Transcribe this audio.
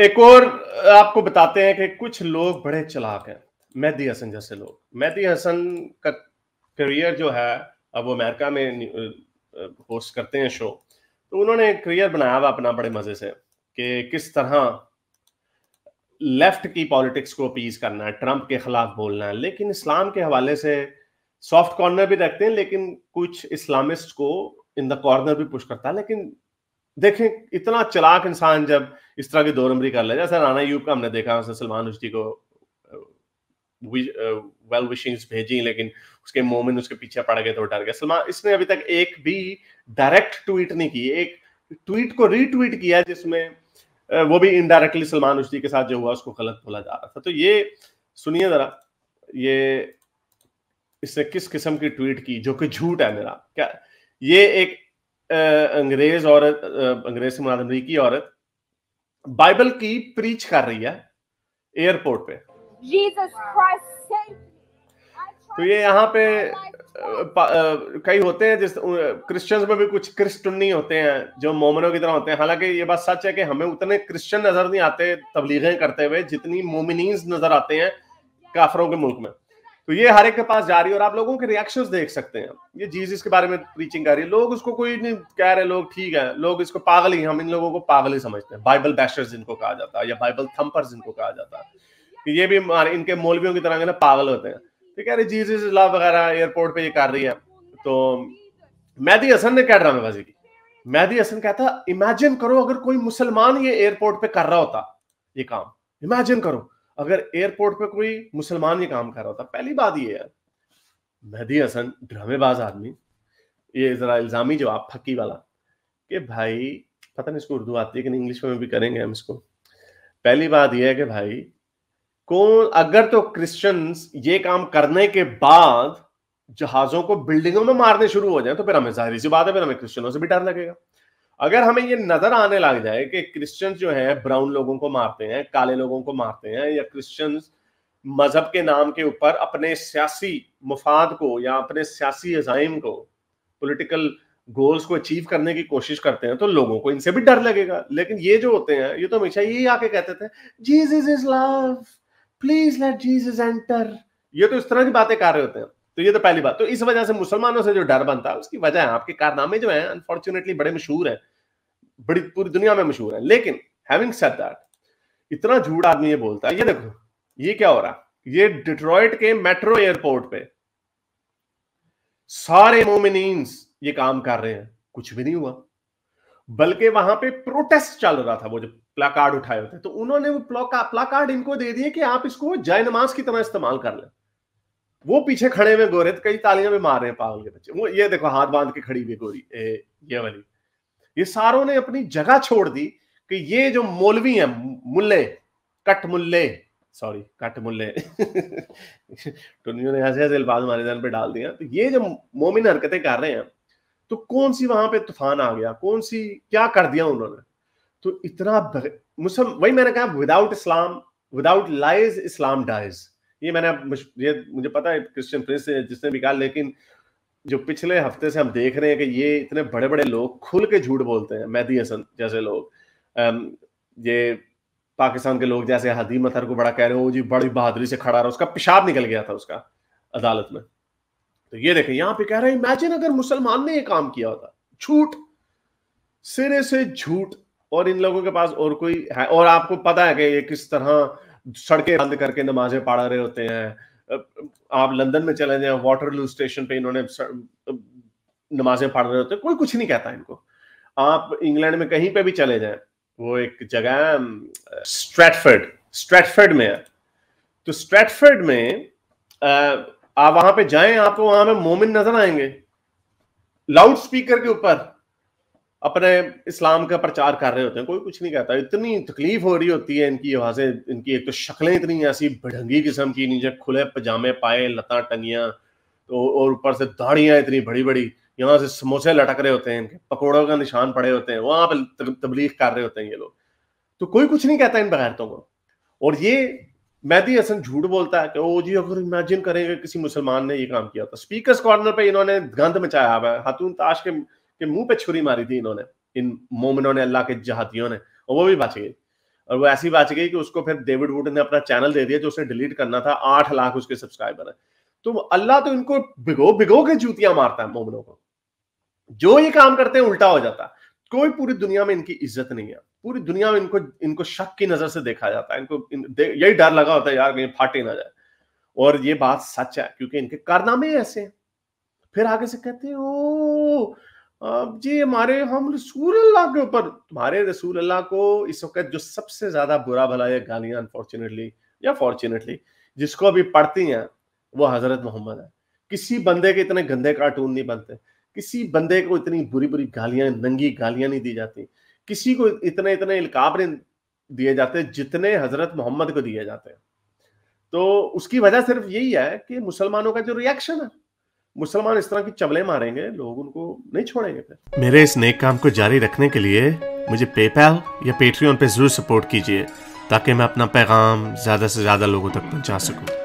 एक और आपको बताते हैं कि कुछ लोग बड़े चलाक हैं मेहदी हसन जैसे लोग मेहदी हसन का करियर जो है अब वो अमेरिका में होस्ट करते हैं शो तो उन्होंने करियर बनाया हुआ अपना बड़े मजे से कि किस तरह लेफ्ट की पॉलिटिक्स को अपीज करना है ट्रंप के खिलाफ बोलना है लेकिन इस्लाम के हवाले से सॉफ्ट कॉर्नर भी रखते हैं लेकिन कुछ इस्लामिस्ट को इन द कॉर्नर भी पुश करता है लेकिन देखें इतना चलाक इंसान जब इस तरह की दौरमरी कर ले जैसे राना यूब का हमने देखा उसने सलमान रुश्ती को वेल विशिंग्स भेजी लेकिन उसके मोमिन उसके पीछे पड़ गए तो डर गए सलमान इसने अभी तक एक भी डायरेक्ट ट्वीट नहीं की एक ट्वीट को रीट्वीट किया जिसमें वो भी इनडायरेक्टली सलमान रुश्दी के साथ जो हुआ उसको गलत बोला जा रहा था तो ये सुनिए जरा ये इससे किस किस्म की ट्वीट की जो कि झूठ है मेरा क्या ये एक अंग्रेज औरत अंग्रेज से मुराद अमरीकी औरत बाइबल की प्रीच कर रही है एयरपोर्ट पे तो ये यहाँ पे कई होते हैं जिस क्रिश्चियंस में भी कुछ क्रिस्टुन्नी होते हैं जो मोमिनों की तरह होते हैं हालांकि ये बात सच है कि हमें उतने क्रिश्चियन नजर नहीं आते तबलीगें करते हुए जितनी मोमिनीज नजर आते हैं काफरों के मुल्क में तो ये हर एक के पास जा रही है और आप लोगों के रिएक्शंस देख सकते हैं ये जीजिस के बारे में प्रीचिंग कर रही है लोग उसको कोई नहीं कह रहे लोग ठीक है लोग इसको पागल ही हम इन लोगों को पागल ही समझते हैं बाइबल बैशर्स जिनको कहा जाता है या बाइबल थम्पर्स जिनको कहा जाता है कि ये भी इनके मौलवियों की तरह ना पागल होते हैं कह रहे जीजिस लव वगैरह एयरपोर्ट पे ये कर रही है तो मैदी हसन ने क्या ड्रामेबाजी की मैदी हसन कहता इमेजिन करो अगर कोई मुसलमान ये एयरपोर्ट पे कर रहा होता ये काम इमेजिन करो अगर एयरपोर्ट पे कोई मुसलमान ये काम कर रहा होता पहली बात ये है मेहदी हसन ड्रामेबाज आदमी ये जरा इल्जामी जवाब फकी वाला कि भाई पता नहीं इसको उर्दू आती है कि नहीं इंग्लिश में भी करेंगे हम इसको पहली बात यह है कि भाई कौन अगर तो क्रिश्चियंस ये काम करने के बाद जहाजों को बिल्डिंगों में मारने शुरू हो जाए तो फिर हमें जाहिर सी बात है फिर हमें क्रिश्चियनों से भी डर लगेगा अगर हमें ये नजर आने लग जाए कि क्रिश्चियंस जो हैं ब्राउन लोगों को मारते हैं काले लोगों को मारते हैं या क्रिश्चियंस मजहब के नाम के ऊपर अपने सियासी मुफाद को या अपने सियासी अजाइम को पॉलिटिकल गोल्स को अचीव करने की कोशिश करते हैं तो लोगों को इनसे भी डर लगेगा लेकिन ये जो होते हैं ये तो हमेशा यही आके कहते थे Jesus is love please let Jesus enter ये तो इस तरह की बातें कर रहे होते हैं तो ये तो पहली बात तो इस वजह से मुसलमानों से जो डर बनता है उसकी वजह है आपके कारनामे जो है अनफॉर्चुनेटली बड़े मशहूर है बड़ी पूरी दुनिया में मशहूर है लेकिन हैविंग सेड दैट इतना झूठ आदमी ये बोलता है ये देखो ये क्या हो रहा ये डिट्रॉइट के मेट्रो एयरपोर्ट पे सारे मोमिनस ये काम कर रहे हैं कुछ भी नहीं हुआ बल्कि वहां पे प्रोटेस्ट चल रहा था वो जो प्लाकार्ड उठाए होते तो उन्होंने वो प्लाकार्ड इनको दे दिए कि आप इसको जय नमाज की तरह इस्तेमाल कर लें वो पीछे खड़े हुए गोरे तो कई तालियां भी मार रहे हैं पागल के बच्चे वो ये देखो हाथ बांध के खड़ी हुई गोरी ए, ये वाली ये सारों ने अपनी जगह छोड़ दी कि ये जो मौलवी है मुल्ले कट मुल्ले सॉरी कट मुल्ले ने ऐसे ऐसे अल्फाज हमारे पे डाल दिया तो ये जो मोमिन हरकतें कर रहे हैं तो कौन सी वहां पे तूफान आ गया कौन सी क्या कर दिया उन्होंने तो इतना मुसलम वही मैंने कहा without Islam without lies Islam dies ये मैंने ये मुझे पता है क्रिश्चियन प्रिंस जिसने भी कहा लेकिन जो पिछले हफ्ते से हम देख रहे हैं कि ये इतने बड़े बड़े लोग खुल के झूठ बोलते हैं मेहदी हसन जैसे लोग ये पाकिस्तान के लोग जैसे हदी मथर को बड़ा कह रहे हो जी बड़ी बहादुरी से खड़ा रहा उसका पेशाब निकल गया था उसका अदालत में तो ये देखें यहां पे कह रहे हैं इमेजिन अगर मुसलमान ने ये काम किया होता झूठ सिरे से झूठ और इन लोगों के पास और कोई है और आपको पता है कि ये किस तरह सड़कें बंद करके नमाजें पढ़ा रहे होते हैं आप लंदन में चले जाए वाटरलू स्टेशन पे इन्होंने नमाजें पढ़ रहे होते हैं कोई कुछ नहीं कहता इनको आप इंग्लैंड में कहीं पे भी चले जाए वो एक जगह है स्ट्रेटफर्ड स्ट्रेटफर्ड में है तो स्ट्रेटफर्ड में आप वहां पे जाएं आपको वहां पर मोमिन नजर आएंगे लाउड स्पीकर के ऊपर अपने इस्लाम का प्रचार कर रहे होते हैं कोई कुछ नहीं कहता इतनी तकलीफ हो रही होती है इनकी आवाज़ें इनकी एक तो शक्लें इतनी ऐसी भिड़ंगी किस्म की नीचे खुले पजामे पाए लता टंगियाँ तो और ऊपर से दाढ़ियां इतनी बड़ी बड़ी यहाँ से समोसे लटक रहे होते हैं इनके पकौड़ों का निशान पड़े होते हैं वहां पर तबलीग कर रहे होते हैं ये लोग तो कोई कुछ नहीं कहता इन बगैरतों को और ये मैदी हसन झूठ बोलता है कि ओ जी अगर इमेजिन करेंगे किसी मुसलमान ने ये काम किया था स्पीकर्स कॉर्नर पे इन्होंने गंध मचाया हुआ है खातून ताश के कि मुंह पे छुरी मारी थी इन्होंने इन मोमिनों ने अल्लाह के जहातियों ने और वो भी बच गई और वो ऐसी बच गई कि उसको फिर डेविड वुड ने अपना चैनल दे दिया जो उसने डिलीट करना था आठ लाख उसके सब्सक्राइबर है तो अल्लाह तो इनको भिगो भिगो के जूतियां मारता है मोमिनों को जो ये काम करते हैं उल्टा हो जाता है कोई पूरी दुनिया में इनकी इज्जत नहीं है पूरी दुनिया में इनको इनको शक की नजर से देखा जाता है इनको इन, यही डर लगा होता है यार कहीं फाटे ना जाए और ये बात सच है क्योंकि इनके कारनामे ऐसे हैं फिर आगे से कहते हैं ओ जी हमारे हम रसूल अल्लाह के ऊपर तुम्हारे रसूल अल्लाह को इस वक्त जो सबसे ज्यादा बुरा भला है गालियां अनफॉर्चुनेटली या फॉर्चुनेटली जिसको अभी पढ़ती हैं वो हजरत मोहम्मद है किसी बंदे के इतने गंदे कार्टून नहीं बनते किसी बंदे को इतनी बुरी बुरी गालियां नंगी गालियां नहीं दी जाती किसी को इतने इतने इल्काब नहीं दिए जाते जितने हजरत मोहम्मद को दिए जाते हैं तो उसकी वजह सिर्फ यही है कि मुसलमानों का जो रिएक्शन है मुसलमान इस तरह की चबले मारेंगे लोग उनको नहीं छोड़ेंगे फिर मेरे इस नेक काम को जारी रखने के लिए मुझे पेपैल या पेट्रियन पे जरूर सपोर्ट कीजिए ताकि मैं अपना पैगाम ज़्यादा से ज़्यादा लोगों तक पहुंचा सकूं।